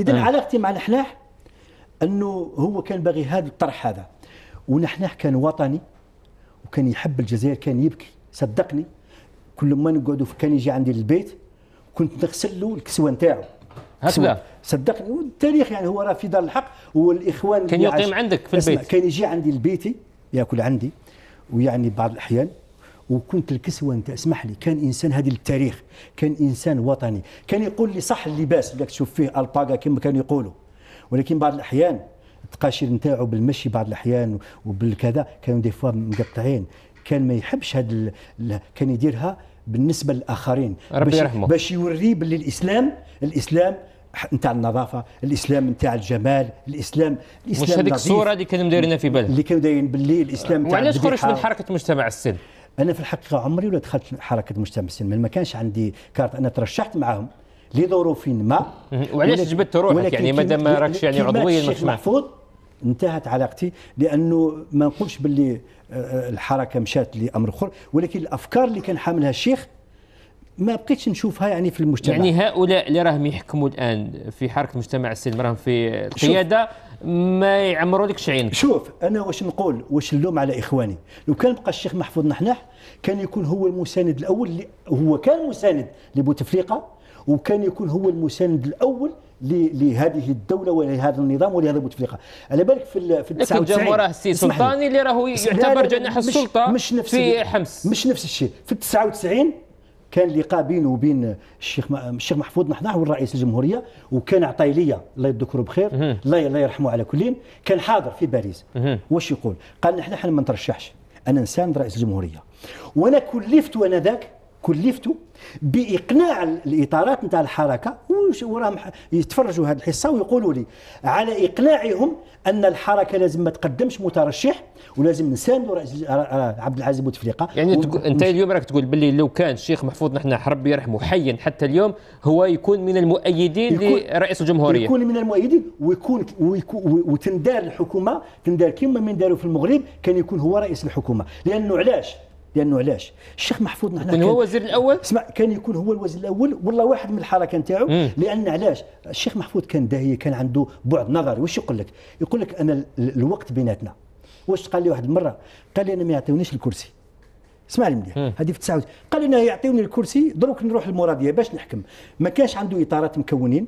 اذا أه. علاقتي مع الحلاح انه هو كان باغي هذا الطرح هذا ونحناح كان وطني وكان يحب الجزائر كان يبكي صدقني كل ما نقعد كان يجي عندي للبيت كنت نغسل له الكسوه نتاعو هكذا صدقني والتاريخ يعني هو راه في دار الحق والاخوان كان يقيم عندك في البيت كان يجي عندي لبيتي ياكل عندي ويعني بعض الاحيان وكنت الكسوه انت اسمح لي كان انسان هذه التاريخ كان انسان وطني كان يقول لي صح اللباس اللي تشوف فيه ألباقا كما كانوا يقولوا ولكن بعض الاحيان التقاشير نتاعو بالمشي بعض الاحيان وبالكذا كانوا دي فوا مقطعين كان ما يحبش هاد كان يديرها بالنسبه للاخرين ربي يرحمه باش يوري باللي الاسلام الاسلام نتاع النظافه الاسلام نتاع الجمال الاسلام الاسلام مش هذيك الصوره اللي كانوا دايرينها في بلد اللي كانوا دايرين باللي الاسلام نتاع وعلاش خرج من حركه مجتمع السن؟ انا في الحقيقه عمري ولا دخلت حركه المجتمع السلمي ما كانش عندي كارت انا ترشحت معاهم لظروف ما وعلاش جبدت روحك يعني مادام راكش يعني عضويا محفوظ انتهت علاقتي لانه ما نقولش باللي آه، آه، الحركه مشات لامر اخر ولكن الافكار اللي كان حاملها الشيخ ما بقيتش نشوفها يعني في المجتمع يعني هؤلاء اللي راهم يحكموا الان في حركه مجتمع السلمي راهم في القياده ما يعمروا لكش عينك شوف انا واش نقول واش نلوم على اخواني لو كان بقى الشيخ محفوظ نحنح كان يكون هو المساند الاول اللي هو كان مساند لبوتفليقه وكان يكون هو المساند الاول لهذه الدوله ولهذا النظام ولهذا بوتفليقه على بالك في في 99 لكن جمهور السي سلطاني اللي راهو يعتبر جناح السلطه مش, مش نفس في حمص مش نفس الشيء في 99 كان لقاء بينه وبين الشيخ الشيخ محفوظ نحضح والرئيس الجمهوريه وكان ليا الله يذكره بخير الله يرحمه على كلين كان حاضر في باريس واش يقول قال نحن حنا ما نترشحش انا انسان رئيس الجمهوريه وانا كلفت وانا ذاك كلفت باقناع الاطارات نتاع الحركه وراهم يتفرجوا هذه الحصه ويقولوا لي على اقناعهم ان الحركه لازم ما تقدمش مترشح ولازم نساندوا عبد العزيز بوتفليقه يعني و... انت اليوم راك تقول باللي لو كان الشيخ محفوظ نحن ربي يرحمه حيا حتى اليوم هو يكون من المؤيدين يكون... لرئيس الجمهوريه يكون من المؤيدين ويكون, ويكون... وتندار الحكومه تندار كما من داروا في المغرب كان يكون هو رئيس الحكومه لانه علاش لانه علاش الشيخ محفوظ نحن كان هو الوزير الاول اسمع كان يكون هو الوزير الاول والله واحد من الحركه نتاعو لان علاش الشيخ محفوظ كان داهيه كان عنده بعد نظري واش يقول لك يقول لك انا الوقت بيناتنا واش قال لي واحد المره قال لي انا ما يعطيونيش الكرسي اسمع لي مليح هذه في 99 قال لي انا يعطيوني الكرسي دروك نروح للمراديه باش نحكم ما كانش عنده اطارات مكونين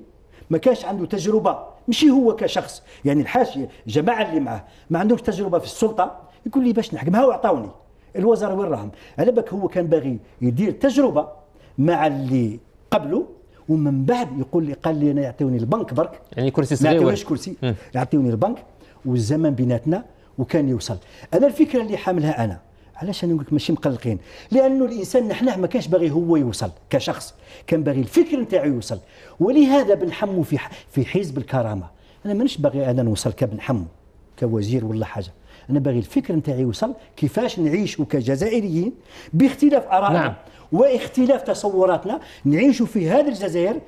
ما كانش عنده تجربه ماشي هو كشخص يعني الحاشيه الجماعه اللي معاه ما عندهمش تجربه في السلطه يقول لي باش نحكم هاو عطاوني الوزاره وين راهم على بالك هو كان باغي يدير تجربه مع اللي قبله ومن بعد يقول لي قال لي انا يعطيوني البنك برك يعني كرسي صغير ما يعطيوناش كرسي يعطيوني البنك والزمن بيناتنا وكان يوصل انا الفكره اللي حاملها انا علاش انا نقول لك ماشي مقلقين لانه الانسان نحن ما كانش باغي هو يوصل كشخص كان باغي الفكر نتاعو يوصل ولهذا بن حمو في في حزب الكرامه انا مانيش باغي انا نوصل كبن حمو كوزير ولا حاجه انا باغي الفكر نتاعي يوصل كيفاش نعيش كجزائريين باختلاف ارائنا نعم. واختلاف تصوراتنا نعيش في هذه الجزائر